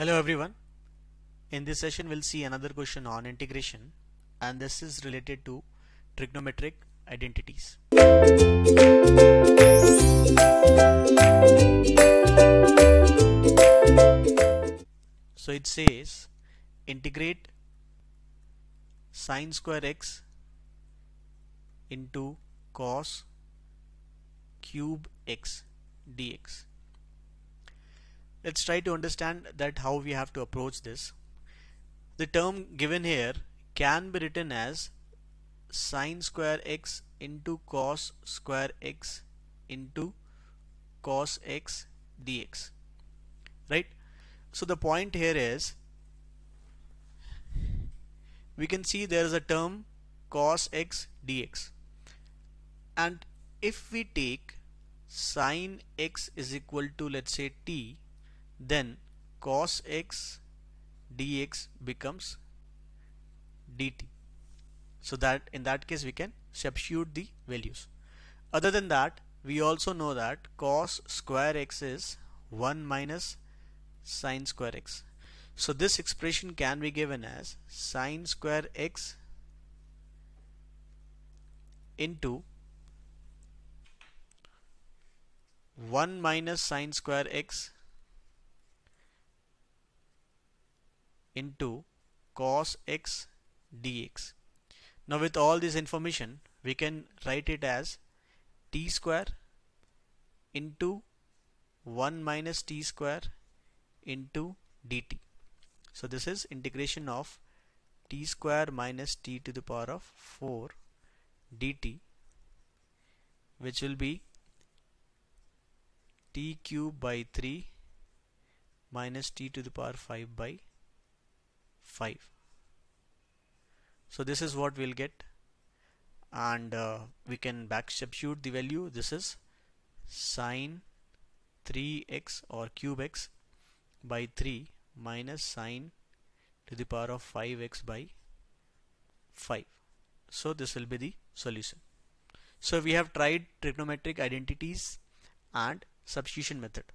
Hello everyone. In this session we'll see another question on integration and this is related to trigonometric identities. So it says integrate sine square x into cos cube x dx let's try to understand that how we have to approach this the term given here can be written as sine square x into cos square x into cos x dx right so the point here is we can see there is a term cos x dx and if we take sine x is equal to let's say t then cos x dx becomes dt so that in that case we can substitute the values other than that we also know that cos square x is 1 minus sine square x so this expression can be given as sine square x into 1 minus sine square x into cos x dx. Now with all this information we can write it as t square into 1 minus t square into dt. So this is integration of t square minus t to the power of 4 dt which will be t cube by 3 minus t to the power 5 by 5 so this is what we'll get and uh, we can back substitute the value this is sine 3x or cube x by 3 minus sine to the power of 5x by 5 so this will be the solution so we have tried trigonometric identities and substitution method